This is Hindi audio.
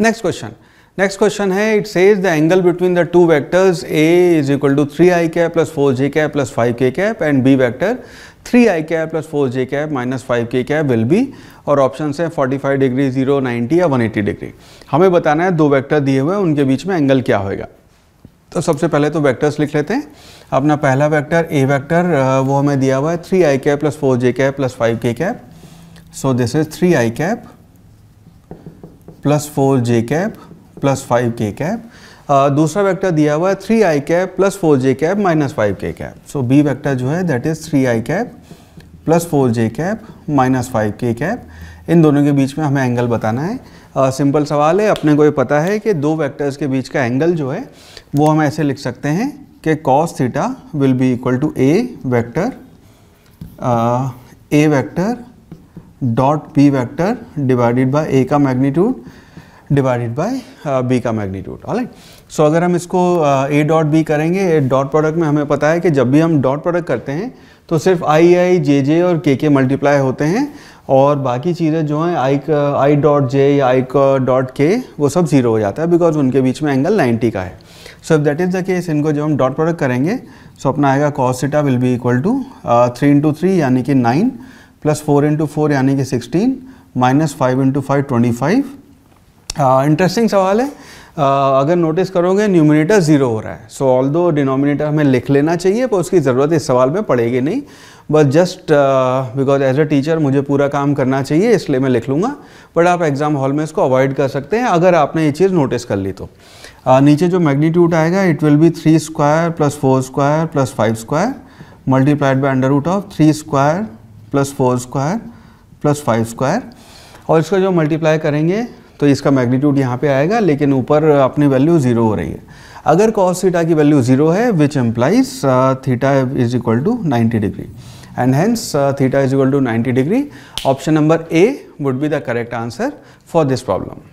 नेक्स्ट क्वेश्चन नेक्स्ट क्वेश्चन है it says the angle between the two vectors A is equal to three I cap plus four J cap plus five K cap and B vector three I cap plus four J cap minus five K cap will be और ऑप्शन है forty five degree zero ninety या वन एट्टी डिग्री हमें बताना है दो वैक्टर दिए हुए उनके बीच में एंगल क्या होएगा तो सबसे पहले तो वैक्टर्स लिख लेते हैं अपना पहला वैक्टर ए वैक्टर वो हमें दिया हुआ है three I cap plus four J cap plus five K cap so this is three I cap plus four J cap plus five K cap दूसरा वेक्टर दिया हुआ है three I cap plus four J cap minus five K cap so B vector जो है that is three I cap plus four J cap minus five K cap इन दोनों के बीच में हमें एंगल बताना है सिंपल uh, सवाल है अपने को ये पता है कि दो वेक्टर्स के बीच का एंगल जो है वो हम ऐसे लिख सकते हैं कि cos theta will be equal to A vector A vector dot B vector divided by A का मैग्नीट्यूड डिवाइडेड बाय बी का मैग्नीट्यूड ऑल सो अगर हम इसको ए डॉट बी करेंगे डॉट प्रोडक्ट में हमें पता है कि जब भी हम डॉट प्रोडक्ट करते हैं तो सिर्फ आई आई जे जे और के के मल्टीप्लाई होते हैं और बाकी चीज़ें जो हैं आई आई डॉट जे या आई डॉट के वो सब ज़ीरो हो जाता है बिकॉज उनके बीच में एंगल 90 का है so if that is the case इनको जब हम डॉट प्रोडक्ट करेंगे सो so अपना आएगा cos theta will be equal to three into three यानी कि nine plus four into four यानी कि sixteen minus five into five twenty five interesting सवाल है Uh, अगर नोटिस करोगे न्यूमिनेटर ज़ीरो हो रहा है सो ऑल दो डिनोमिनेटर हमें लिख लेना चाहिए पर उसकी ज़रूरत इस सवाल में पड़ेगी नहीं बस just because as a teacher मुझे पूरा काम करना चाहिए इसलिए मैं लिख लूँगा बट आप एग्ज़ाम हॉल में इसको अवॉइड कर सकते हैं अगर आपने ये चीज़ नोटिस कर ली तो uh, नीचे जो मैग्नीट्यूड आएगा it will be three square plus four square plus five square multiplied by under root of three square plus four square plus five square और इसका जो मल्टीप्लाई करेंगे तो इसका मैग्नीट्यूड यहाँ पे आएगा लेकिन ऊपर अपनी वैल्यू ज़ीरो हो रही है अगर कॉस थीटा की वैल्यू ज़ीरो है which implies theta is equal to 90 degree and hence theta is equal to ninety 90 option number A would be the correct answer for this problem